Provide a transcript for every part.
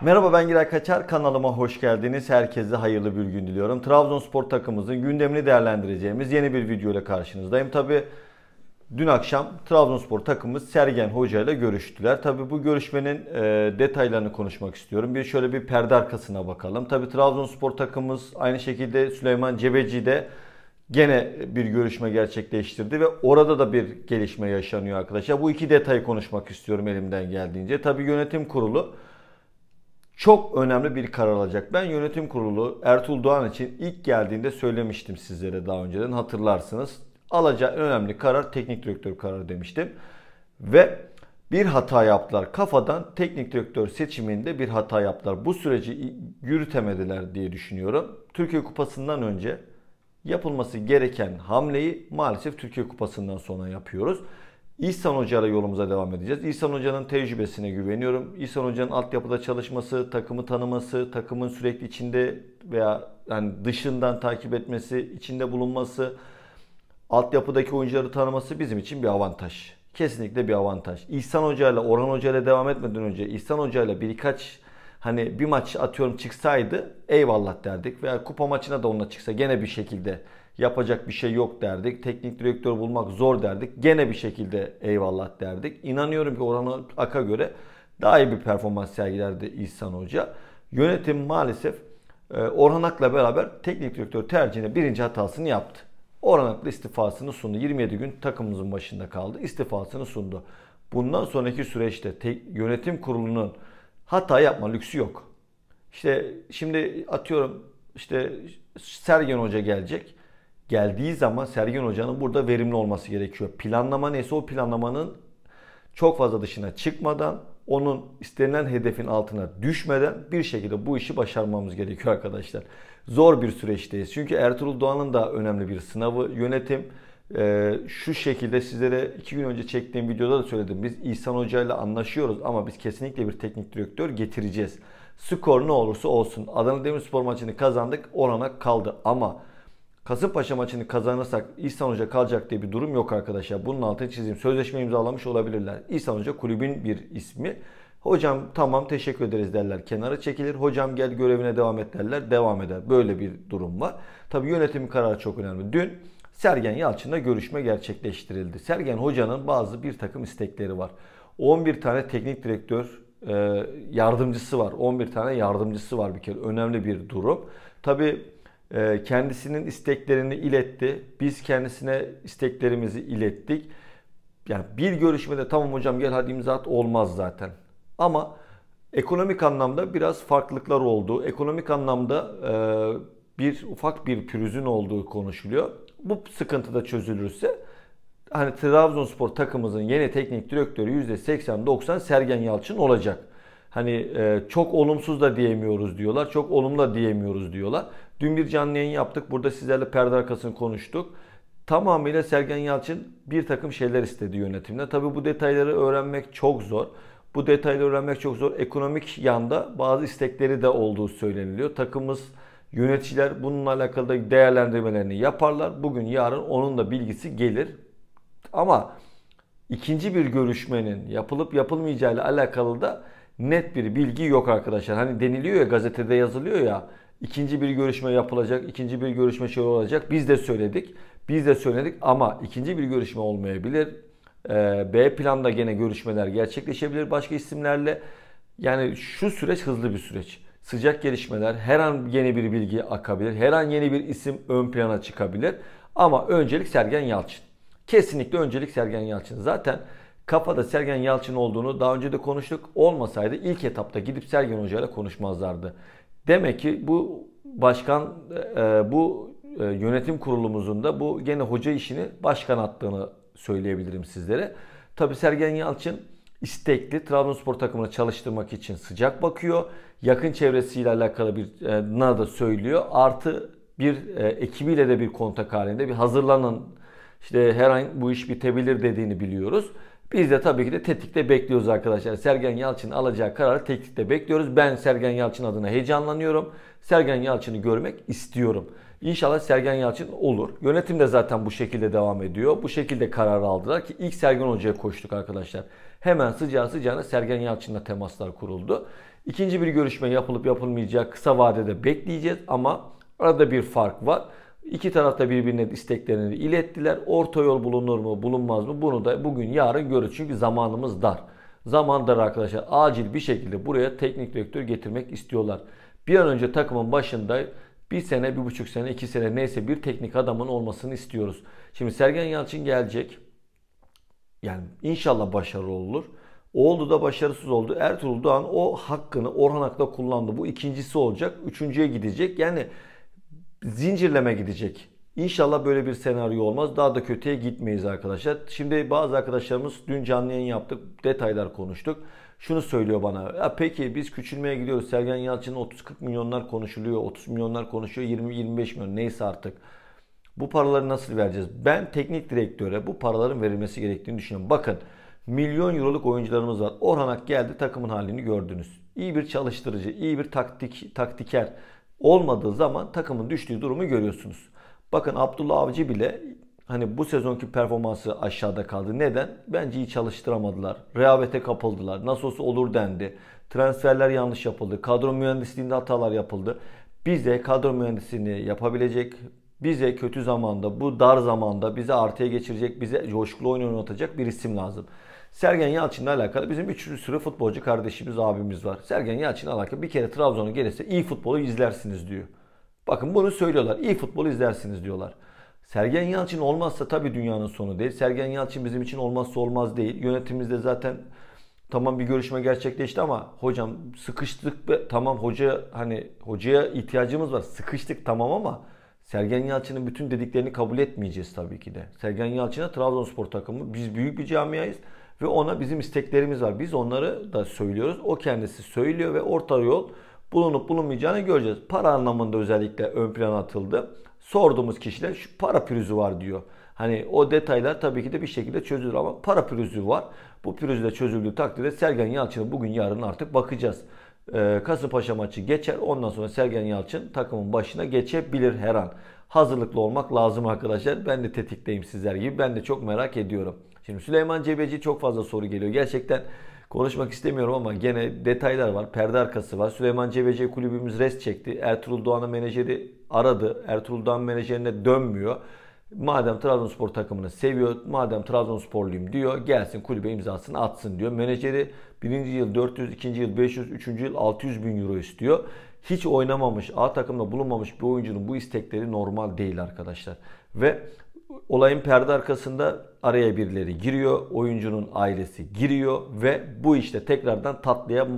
Merhaba ben Giray Kaçar kanalıma hoş geldiniz. Herkese hayırlı bir gün diliyorum. Trabzonspor takımımızın gündemini değerlendireceğimiz yeni bir video ile karşınızdayım. Tabi dün akşam Trabzonspor takımımız Sergen Hoca ile görüştüler. Tabi bu görüşmenin e, detaylarını konuşmak istiyorum. Bir şöyle bir perde arkasına bakalım. Tabi Trabzonspor takımımız aynı şekilde Süleyman Cebeci de gene bir görüşme gerçekleştirdi ve orada da bir gelişme yaşanıyor arkadaşlar. Bu iki detayı konuşmak istiyorum elimden geldiğince. Tabi yönetim kurulu çok önemli bir karar alacak. Ben yönetim kurulu Ertuğrul Doğan için ilk geldiğinde söylemiştim sizlere daha önceden hatırlarsınız. Alacağı en önemli karar teknik direktör kararı demiştim. Ve bir hata yaptılar. Kafadan teknik direktör seçiminde bir hata yaptılar. Bu süreci yürütemediler diye düşünüyorum. Türkiye Kupası'ndan önce yapılması gereken hamleyi maalesef Türkiye Kupası'ndan sonra yapıyoruz. İhsan Hoca ile yolumuza devam edeceğiz. İhsan Hoca'nın tecrübesine güveniyorum. İhsan Hoca'nın altyapıda çalışması, takımı tanıması, takımın sürekli içinde veya yani dışından takip etmesi, içinde bulunması, altyapıdaki oyuncuları tanıması bizim için bir avantaj. Kesinlikle bir avantaj. İhsan Hoca ile Orhan Hoca ile devam etmeden önce İhsan Hoca ile birkaç hani bir maç atıyorum çıksaydı eyvallah derdik veya kupa maçına da onunla çıksa gene bir şekilde yapacak bir şey yok derdik. Teknik direktör bulmak zor derdik. Gene bir şekilde eyvallah derdik. İnanıyorum ki Orhan Ak'a göre daha iyi bir performans sergilerdi İhsan Hoca. Yönetim maalesef e, Orhan Ak'la beraber teknik direktör tercihine birinci hatasını yaptı. Orhan Ak'la istifasını sundu. 27 gün takımımızın başında kaldı. İstifasını sundu. Bundan sonraki süreçte tek, yönetim kurulunun hata yapma lüksü yok. İşte şimdi atıyorum işte Sergen Hoca gelecek geldiği zaman Sergen Hoca'nın burada verimli olması gerekiyor. Planlama neyse o planlamanın çok fazla dışına çıkmadan onun istenilen hedefin altına düşmeden bir şekilde bu işi başarmamız gerekiyor arkadaşlar. Zor bir süreçteyiz. Çünkü Ertuğrul Doğan'ın da önemli bir sınavı yönetim. Ee, şu şekilde sizlere iki gün önce çektiğim videoda da söyledim. Biz İhsan Hoca ile anlaşıyoruz ama biz kesinlikle bir teknik direktör getireceğiz. Skor ne olursa olsun Adana Demirspor maçını kazandık orana kaldı ama Kasımpaşa maçını kazanırsak İhsan Hoca kalacak diye bir durum yok arkadaşlar. Bunun altını çizeyim. Sözleşme imzalamış olabilirler. İhsan Hoca kulübün bir ismi. Hocam tamam teşekkür ederiz derler. Kenara çekilir. Hocam gel görevine devam et derler. Devam eder. Böyle bir durum var. Tabi yönetim kararı çok önemli. Dün Sergen Yalçın'la görüşme gerçekleştirildi. Sergen Hoca'nın bazı bir takım istekleri var. 11 tane teknik direktör e, yardımcısı var. 11 tane yardımcısı var bir kere. Önemli bir durum. Tabii ee, kendisinin isteklerini iletti. Biz kendisine isteklerimizi ilettik. Yani bir görüşmede tamam hocam gel hadi imza at olmaz zaten. Ama ekonomik anlamda biraz farklılıklar oldu. ekonomik anlamda e, bir ufak bir pürüzün olduğu konuşuluyor. Bu sıkıntı da çözülürse hani Trabzonspor takımımızın yeni teknik direktörü %80-90 Sergen Yalçın olacak. Hani e, çok olumsuz da diyemiyoruz diyorlar, çok olumlu da diyemiyoruz diyorlar. Dün bir canlı yayın yaptık. Burada sizlerle perde arkasını konuştuk. Tamamıyla Sergen Yalçın bir takım şeyler istedi yönetimden. Tabii bu detayları öğrenmek çok zor. Bu detayları öğrenmek çok zor. Ekonomik yanda bazı istekleri de olduğu söyleniliyor. Takımız yöneticiler bununla alakalı da değerlendirmelerini yaparlar. Bugün yarın onun da bilgisi gelir. Ama ikinci bir görüşmenin yapılıp yapılmayacağı ile alakalı da net bir bilgi yok arkadaşlar. Hani deniliyor ya gazetede yazılıyor ya ikinci bir görüşme yapılacak, ikinci bir görüşme şey olacak. Biz de söyledik. Biz de söyledik ama ikinci bir görüşme olmayabilir. Ee, B planda gene görüşmeler gerçekleşebilir başka isimlerle. Yani şu süreç hızlı bir süreç. Sıcak gelişmeler, her an yeni bir bilgi akabilir, her an yeni bir isim ön plana çıkabilir. Ama öncelik Sergen Yalçın. Kesinlikle öncelik Sergen Yalçın. Zaten kafada Sergen Yalçın olduğunu daha önce de konuştuk. Olmasaydı ilk etapta gidip Sergen Hoca ile konuşmazlardı. Demek ki bu başkan e, bu e, yönetim kurulumuzun da bu gene hoca işini başkan attığını söyleyebilirim sizlere. Tabi Sergen Yalçın istekli Trabzonspor takımını çalıştırmak için sıcak bakıyor. Yakın çevresiyle alakalı bir e, da söylüyor. Artı bir e, ekibiyle de bir kontak halinde bir hazırlanın İşte her an bu iş bitebilir dediğini biliyoruz. Biz de tabii ki de tetikte bekliyoruz arkadaşlar. Sergen Yalçın alacağı kararı tetikte bekliyoruz. Ben Sergen Yalçın adına heyecanlanıyorum. Sergen Yalçın'ı görmek istiyorum. İnşallah Sergen Yalçın olur. Yönetim de zaten bu şekilde devam ediyor. Bu şekilde karar aldılar ki ilk Sergen Hoca'ya koştuk arkadaşlar. Hemen sıcağı sıcağına Sergen Yalçın'la temaslar kuruldu. İkinci bir görüşme yapılıp yapılmayacağı kısa vadede bekleyeceğiz ama arada bir fark var. İki tarafta birbirine isteklerini ilettiler. Orta yol bulunur mu bulunmaz mı bunu da bugün yarın görür. Çünkü zamanımız dar. Zaman dar arkadaşlar. Acil bir şekilde buraya teknik direktör getirmek istiyorlar. Bir an önce takımın başında bir sene, bir buçuk sene, iki sene neyse bir teknik adamın olmasını istiyoruz. Şimdi Sergen Yalçın gelecek. Yani inşallah başarılı olur. Oldu da başarısız oldu. Ertuğrul Doğan o hakkını Orhan Ak'la kullandı. Bu ikincisi olacak. Üçüncüye gidecek. Yani zincirleme gidecek. İnşallah böyle bir senaryo olmaz. Daha da kötüye gitmeyiz arkadaşlar. Şimdi bazı arkadaşlarımız dün canlı yayın yaptık. Detaylar konuştuk. Şunu söylüyor bana. Ya peki biz küçülmeye gidiyoruz. Sergen Yalçın'ın 30-40 milyonlar konuşuluyor. 30 milyonlar konuşuyor. 20-25 milyon neyse artık. Bu paraları nasıl vereceğiz? Ben teknik direktöre bu paraların verilmesi gerektiğini düşünüyorum. Bakın milyon euroluk oyuncularımız var. Orhanak geldi takımın halini gördünüz. İyi bir çalıştırıcı, iyi bir taktik taktiker olmadığı zaman takımın düştüğü durumu görüyorsunuz. Bakın Abdullah Avcı bile hani bu sezonki performansı aşağıda kaldı. Neden? Bence iyi çalıştıramadılar. Rehavete kapıldılar. Nasıl olsa olur dendi. Transferler yanlış yapıldı. Kadro mühendisliğinde hatalar yapıldı. Biz kadro mühendisliğini yapabilecek, bize kötü zamanda, bu dar zamanda bize artıya geçirecek, bize coşkulu oyun oynatacak bir isim lazım. Sergen Yalçın'la alakalı bizim 3. sürü futbolcu kardeşimiz, abimiz var. Sergen Yalçın'la alakalı bir kere Trabzon'a gelirse iyi futbolu izlersiniz diyor. Bakın bunu söylüyorlar. İyi futbolu izlersiniz diyorlar. Sergen Yalçın olmazsa tabii dünyanın sonu değil. Sergen Yalçın bizim için olmazsa olmaz değil. Yönetimimizde zaten tamam bir görüşme gerçekleşti ama hocam sıkıştık tamam hoca hani hocaya ihtiyacımız var. Sıkıştık tamam ama Sergen Yalçın'ın bütün dediklerini kabul etmeyeceğiz tabii ki de. Sergen Yalçın'a Trabzonspor takımı. Biz büyük bir camiayız ve ona bizim isteklerimiz var. Biz onları da söylüyoruz. O kendisi söylüyor ve orta yol bulunup bulunmayacağını göreceğiz. Para anlamında özellikle ön plana atıldı. Sorduğumuz kişiler şu para pürüzü var diyor. Hani o detaylar tabii ki de bir şekilde çözülür ama para pürüzü var. Bu pürüzü de çözüldüğü takdirde Sergen Yalçın'ı bugün yarın artık bakacağız e, Kasımpaşa maçı geçer. Ondan sonra Sergen Yalçın takımın başına geçebilir her an. Hazırlıklı olmak lazım arkadaşlar. Ben de tetikteyim sizler gibi. Ben de çok merak ediyorum. Şimdi Süleyman Cebeci çok fazla soru geliyor. Gerçekten konuşmak istemiyorum ama gene detaylar var. Perde arkası var. Süleyman Cebeci kulübümüz rest çekti. Ertuğrul Doğan'ın menajeri aradı. Ertuğrul Doğan menajerine dönmüyor. Madem Trabzonspor takımını seviyor, madem Trabzonsporluyum diyor, gelsin kulübe imzasını atsın diyor. Menajeri birinci yıl 400, ikinci yıl 500, üçüncü yıl 600 bin euro istiyor. Hiç oynamamış, A takımda bulunmamış bir oyuncunun bu istekleri normal değil arkadaşlar. Ve olayın perde arkasında araya birileri giriyor, oyuncunun ailesi giriyor ve bu işte tekrardan tatlıya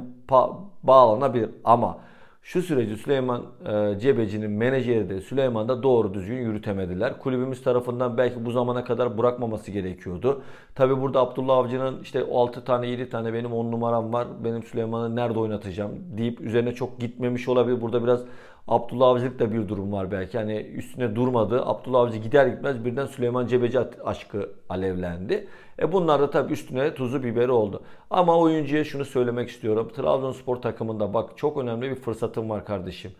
bağlanabilir. Ama şu süreci Süleyman e, Cebeci'nin menajeri de Süleyman da doğru düzgün yürütemediler. Kulübümüz tarafından belki bu zamana kadar bırakmaması gerekiyordu. Tabi burada Abdullah Avcı'nın işte 6 tane 7 tane benim 10 numaram var. Benim Süleyman'ı nerede oynatacağım deyip üzerine çok gitmemiş olabilir. Burada biraz Abdullah Avcılık da bir durum var belki. Hani üstüne durmadı. Abdullah Avcı gider gitmez birden Süleyman Cebeci aşkı alevlendi. E bunlar da tabii üstüne tuzu biberi oldu. Ama oyuncuya şunu söylemek istiyorum. Trabzonspor takımında bak çok önemli bir fırsatım var kardeşim.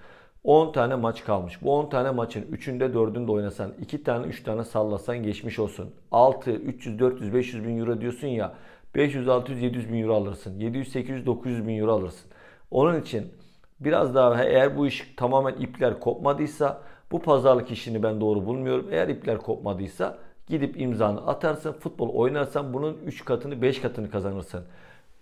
10 tane maç kalmış. Bu 10 tane maçın 3'ünde 4'ünde oynasan, 2 tane 3 tane sallasan geçmiş olsun. 6, 300, 400, 500 bin euro diyorsun ya. 500, 600, 700 bin euro alırsın. 700, 800, 900 bin euro alırsın. Onun için biraz daha eğer bu iş tamamen ipler kopmadıysa bu pazarlık işini ben doğru bulmuyorum. Eğer ipler kopmadıysa gidip imzanı atarsın, futbol oynarsan bunun 3 katını 5 katını kazanırsın.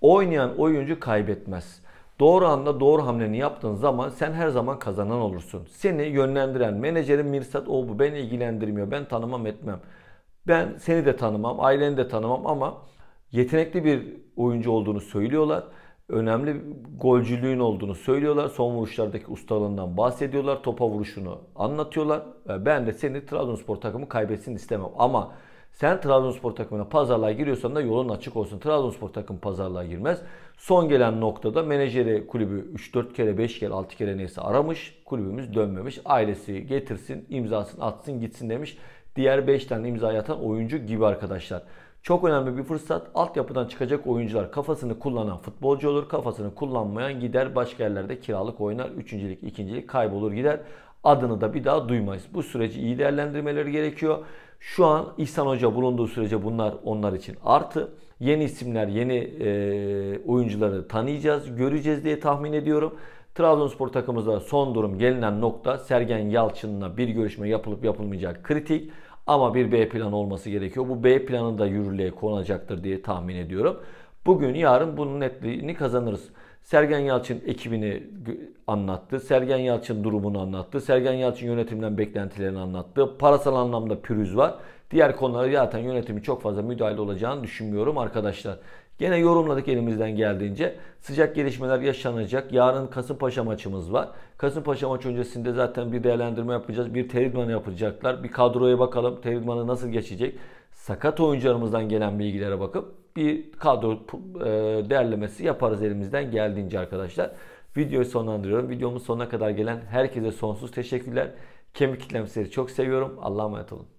Oynayan oyuncu kaybetmez. Doğru anda doğru hamleni yaptığın zaman sen her zaman kazanan olursun. Seni yönlendiren menajerin Mirsat o bu beni ilgilendirmiyor. Ben tanımam etmem. Ben seni de tanımam, aileni de tanımam ama yetenekli bir oyuncu olduğunu söylüyorlar önemli golcülüğün olduğunu söylüyorlar. Son vuruşlardaki ustalığından bahsediyorlar. Topa vuruşunu anlatıyorlar. Ben de seni Trabzonspor takımı kaybetsin istemem. Ama sen Trabzonspor takımına pazarlığa giriyorsan da yolun açık olsun. Trabzonspor takım pazarlığa girmez. Son gelen noktada menajeri kulübü 3-4 kere 5 kere 6 kere neyse aramış. Kulübümüz dönmemiş. Ailesi getirsin imzasını atsın gitsin demiş. Diğer 5 tane imza atan oyuncu gibi arkadaşlar. Çok önemli bir fırsat. Altyapıdan çıkacak oyuncular kafasını kullanan futbolcu olur. Kafasını kullanmayan gider başka yerlerde kiralık oynar. Üçüncülük, ikincilik kaybolur gider. Adını da bir daha duymayız. Bu süreci iyi değerlendirmeleri gerekiyor. Şu an İhsan Hoca bulunduğu sürece bunlar onlar için artı. Yeni isimler, yeni e, oyuncuları tanıyacağız, göreceğiz diye tahmin ediyorum. Trabzonspor takımımızda son durum gelinen nokta Sergen Yalçın'la bir görüşme yapılıp yapılmayacak kritik. Ama bir B planı olması gerekiyor. Bu B planı da yürürlüğe konacaktır diye tahmin ediyorum. Bugün yarın bunun netliğini kazanırız. Sergen Yalçın ekibini anlattı. Sergen Yalçın durumunu anlattı. Sergen Yalçın yönetimden beklentilerini anlattı. Parasal anlamda pürüz var. Diğer konulara zaten yönetimi çok fazla müdahale olacağını düşünmüyorum arkadaşlar. Gene yorumladık elimizden geldiğince. Sıcak gelişmeler yaşanacak. Yarın Kasımpaşa maçımız var. Kasımpaşa maç öncesinde zaten bir değerlendirme yapacağız. Bir teridmanı yapacaklar. Bir kadroya bakalım teridmanı nasıl geçecek. Sakat oyuncularımızdan gelen bilgilere bakıp bir kadro e, değerlemesi yaparız elimizden geldiğince arkadaşlar. Videoyu sonlandırıyorum. Videomuz sonuna kadar gelen herkese sonsuz teşekkürler. Kemik kitlemsizleri çok seviyorum. Allah'a emanet olun.